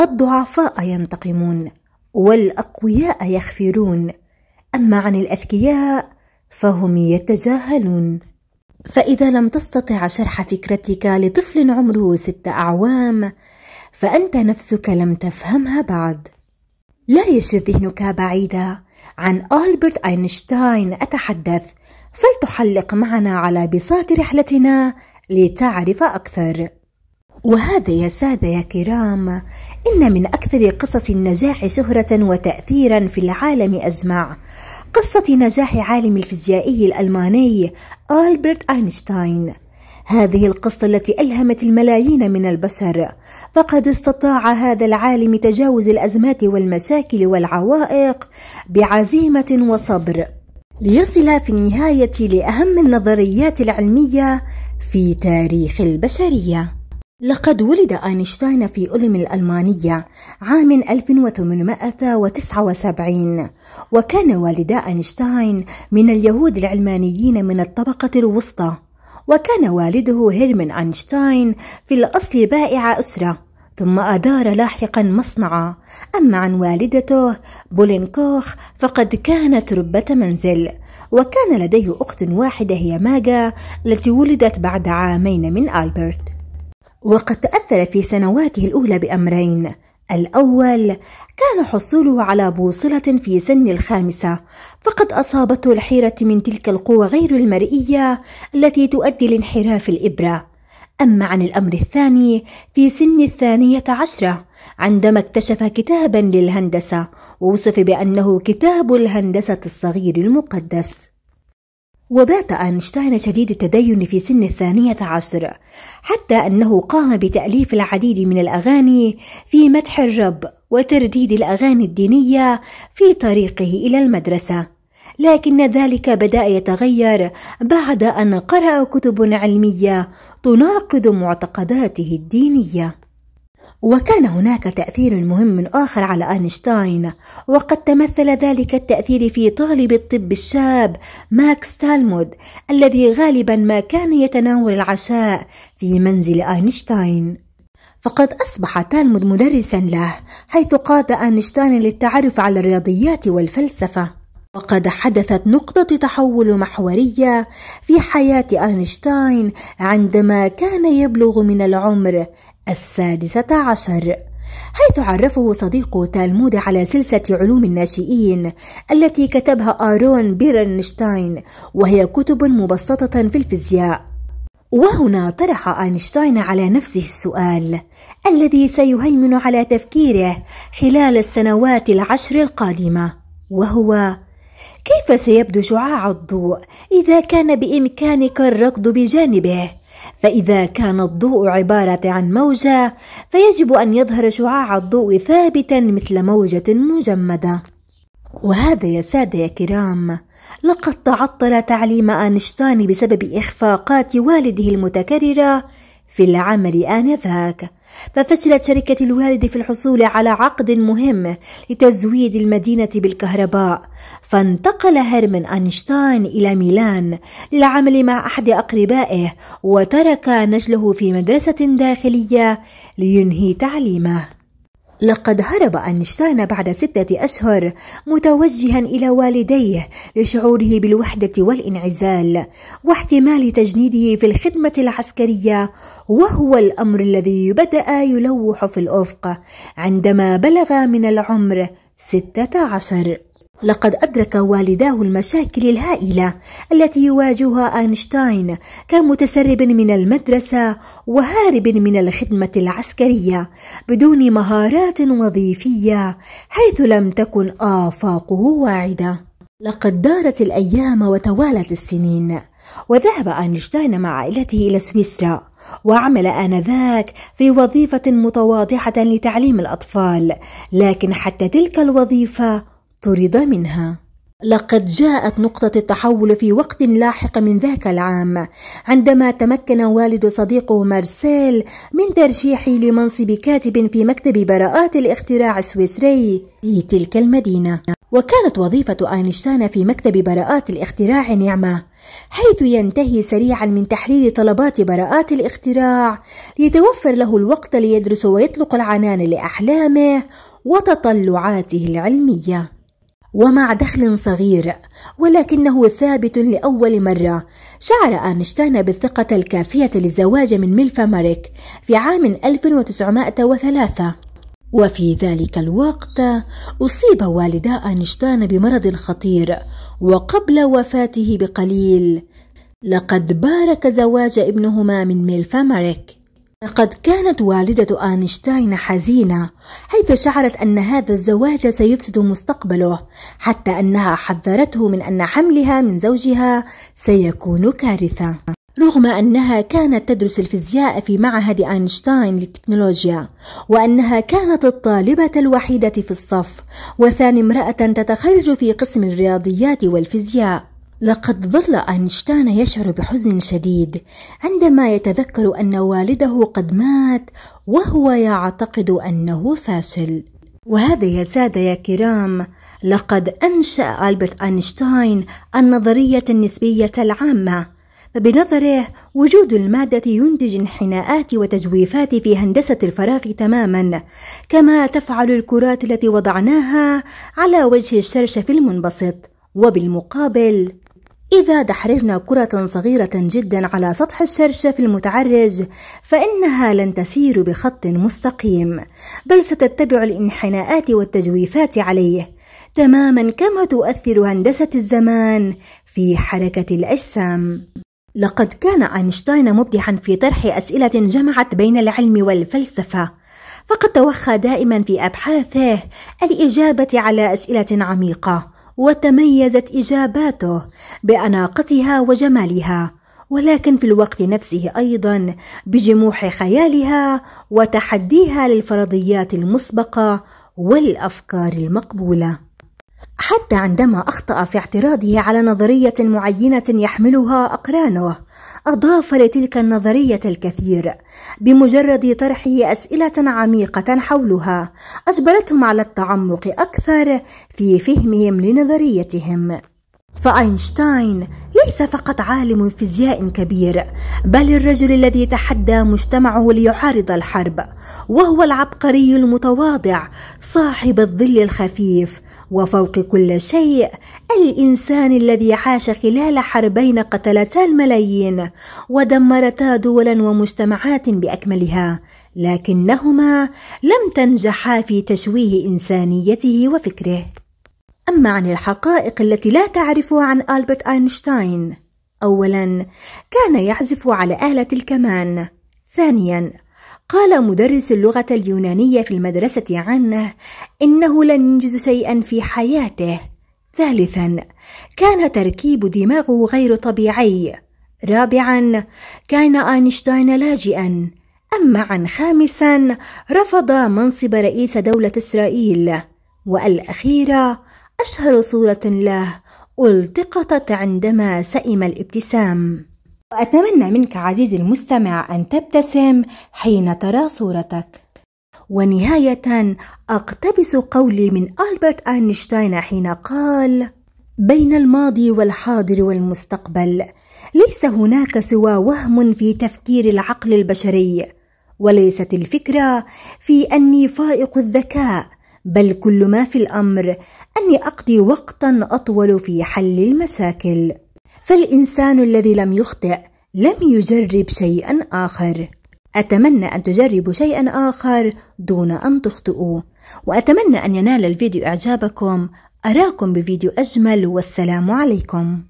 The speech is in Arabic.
الضعفاء ينتقمون والاقوياء يخفرون اما عن الاذكياء فهم يتجاهلون فاذا لم تستطع شرح فكرتك لطفل عمره ست اعوام فانت نفسك لم تفهمها بعد لا يشد ذهنك بعيدا عن ألبرت أينشتاين أتحدث فلتحلق معنا على بساط رحلتنا لتعرف أكثر وهذا يا سادة يا كرام إن من أكثر قصص النجاح شهرة وتأثيرا في العالم أجمع قصة نجاح عالم الفيزيائي الألماني ألبرت أينشتاين هذه القصة التي ألهمت الملايين من البشر فقد استطاع هذا العالم تجاوز الأزمات والمشاكل والعوائق بعزيمة وصبر ليصل في النهاية لأهم النظريات العلمية في تاريخ البشريه لقد ولد أينشتاين في أولم الألمانية عام 1879 وكان والدا أينشتاين من اليهود العلمانيين من الطبقة الوسطى وكان والده هيرمن أينشتاين في الأصل بائع أسرة ثم أدار لاحقا مصنعا أما عن والدته بولينكوخ فقد كانت ربة منزل وكان لديه أخت واحدة هي ماجا التي ولدت بعد عامين من ألبرت وقد تأثر في سنواته الأولى بأمرين الأول كان حصوله على بوصلة في سن الخامسة فقد أصابته الحيرة من تلك القوة غير المرئية التي تؤدي لانحراف الإبرة أما عن الأمر الثاني في سن الثانية عشرة عندما اكتشف كتابا للهندسة ووصف بأنه كتاب الهندسة الصغير المقدس وبات أينشتاين شديد التدين في سن الثانية عشر حتى أنه قام بتأليف العديد من الأغاني في مدح الرب وترديد الأغاني الدينية في طريقه إلى المدرسة لكن ذلك بدأ يتغير بعد أن قرأ كتب علمية تناقض معتقداته الدينيه وكان هناك تأثير مهم آخر على أينشتاين وقد تمثل ذلك التأثير في طالب الطب الشاب ماكس تالمود الذي غالبا ما كان يتناول العشاء في منزل أينشتاين فقد أصبح تالمود مدرسا له حيث قاد أينشتاين للتعرف على الرياضيات والفلسفة وقد حدثت نقطة تحول محورية في حياة أينشتاين عندما كان يبلغ من العمر السادسة عشر حيث عرفه صديق تالمود على سلسلة علوم الناشئين التي كتبها آرون بيرنشتاين وهي كتب مبسطة في الفيزياء وهنا طرح أينشتاين على نفسه السؤال الذي سيهيمن على تفكيره خلال السنوات العشر القادمة وهو كيف سيبدو شعاع الضوء إذا كان بإمكانك الركض بجانبه؟ فإذا كان الضوء عبارة عن موجة فيجب أن يظهر شعاع الضوء ثابتا مثل موجة مجمدة وهذا يا سادة يا كرام لقد تعطل تعليم أينشتاين بسبب إخفاقات والده المتكررة في العمل آنذاك ففشلت شركة الوالد في الحصول على عقد مهم لتزويد المدينة بالكهرباء فانتقل هيرمن أينشتاين إلى ميلان للعمل مع أحد أقربائه وترك نجله في مدرسة داخلية لينهي تعليمه لقد هرب أينشتاين بعد ستة أشهر متوجها إلى والديه لشعوره بالوحدة والانعزال واحتمال تجنيده في الخدمة العسكرية وهو الأمر الذي بدأ يلوح في الأفق عندما بلغ من العمر ستة عشر لقد أدرك والداه المشاكل الهائلة التي يواجهها أينشتاين كمتسرب من المدرسة وهارب من الخدمة العسكرية بدون مهارات وظيفية حيث لم تكن آفاقه واعدة. لقد دارت الأيام وتوالت السنين وذهب أينشتاين مع عائلته إلى سويسرا وعمل آنذاك في وظيفة متواضعة لتعليم الأطفال لكن حتى تلك الوظيفة طرد منها لقد جاءت نقطة التحول في وقت لاحق من ذاك العام عندما تمكن والد صديقه مارسيل من ترشيحي لمنصب كاتب في مكتب براءات الاختراع السويسري في تلك المدينة وكانت وظيفة أينشتاين في مكتب براءات الاختراع نعمة حيث ينتهي سريعا من تحليل طلبات براءات الاختراع ليتوفر له الوقت ليدرس ويطلق العنان لأحلامه وتطلعاته العلميه ومع دخل صغير ولكنه ثابت لأول مرة شعر أينشتاين بالثقة الكافية للزواج من ميلفا ماريك في عام 1903 وفي ذلك الوقت أصيب والدا أينشتاين بمرض خطير وقبل وفاته بقليل لقد بارك زواج ابنهما من ميلفا ماريك لقد كانت والدة أينشتاين حزينة حيث شعرت أن هذا الزواج سيفسد مستقبله حتى أنها حذرته من أن حملها من زوجها سيكون كارثة رغم أنها كانت تدرس الفيزياء في معهد أينشتاين للتكنولوجيا وأنها كانت الطالبة الوحيدة في الصف وثاني امرأة تتخرج في قسم الرياضيات والفيزياء لقد ظل أينشتاين يشعر بحزن شديد عندما يتذكر أن والده قد مات وهو يعتقد أنه فاشل وهذا يا سادة يا كرام لقد أنشأ ألبرت أينشتاين النظرية النسبية العامة فبنظره وجود المادة ينتج انحناءات وتجويفات في هندسة الفراغ تماما كما تفعل الكرات التي وضعناها على وجه الشرشف المنبسط وبالمقابل إذا دحرجنا كرة صغيرة جدا على سطح الشرشف المتعرج فإنها لن تسير بخط مستقيم بل ستتبع الانحناءات والتجويفات عليه تماما كما تؤثر هندسة الزمان في حركة الأجسام لقد كان أينشتاين مبدعا في طرح أسئلة جمعت بين العلم والفلسفة فقد توخى دائما في أبحاثه الإجابة على أسئلة عميقة وتميزت إجاباته بأناقتها وجمالها ولكن في الوقت نفسه أيضا بجموح خيالها وتحديها للفرضيات المسبقة والأفكار المقبولة حتى عندما أخطأ في اعتراضه على نظرية معينة يحملها أقرانه، أضاف لتلك النظرية الكثير بمجرد طرحه أسئلة عميقة حولها أجبرتهم على التعمق أكثر في فهمهم لنظريتهم فأينشتاين ليس فقط عالم فيزياء كبير بل الرجل الذي تحدى مجتمعه ليعارض الحرب وهو العبقري المتواضع صاحب الظل الخفيف وفوق كل شيء الإنسان الذي عاش خلال حربين قتلتا الملايين ودمرتا دولا ومجتمعات بأكملها لكنهما لم تنجحا في تشويه إنسانيته وفكره أما عن الحقائق التي لا تعرفها عن ألبرت أينشتاين أولا كان يعزف على آلة الكمان ثانيا قال مدرس اللغة اليونانية في المدرسة عنه إنه لن ينجز شيئا في حياته ثالثا كان تركيب دماغه غير طبيعي رابعا كان أينشتاين لاجئا أما عن خامسا رفض منصب رئيس دولة إسرائيل والأخيرة أشهر صورة له التقطت عندما سئم الابتسام وأتمنى منك عزيزي المستمع أن تبتسم حين ترى صورتك ونهاية أقتبس قولي من ألبرت أينشتاين حين قال بين الماضي والحاضر والمستقبل ليس هناك سوى وهم في تفكير العقل البشري وليست الفكرة في أني فائق الذكاء بل كل ما في الأمر أني أقضي وقتا أطول في حل المشاكل فالإنسان الذي لم يخطئ لم يجرب شيئا آخر أتمنى أن تجربوا شيئا آخر دون أن تخطئوا وأتمنى أن ينال الفيديو إعجابكم أراكم بفيديو أجمل والسلام عليكم